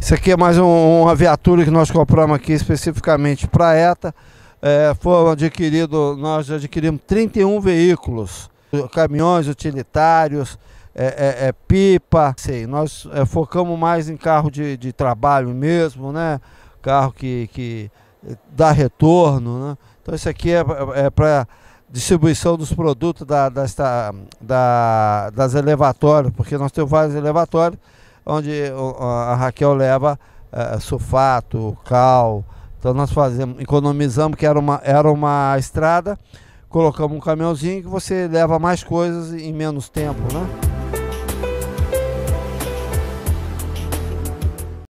Isso aqui é mais um, uma viatura que nós compramos aqui especificamente para ETA. É, adquirido, nós adquirimos 31 veículos, caminhões utilitários, é, é, é pipa, sei, nós é, focamos mais em carro de, de, trabalho mesmo, né? Carro que, que dá retorno, né? Então isso aqui é, é, é para distribuição dos produtos da, das, da, das elevatórias, porque nós temos vários elevatórios onde a Raquel leva uh, sulfato, cal. Então nós fazemos, economizamos que era uma, era uma estrada, colocamos um caminhãozinho que você leva mais coisas em menos tempo, né?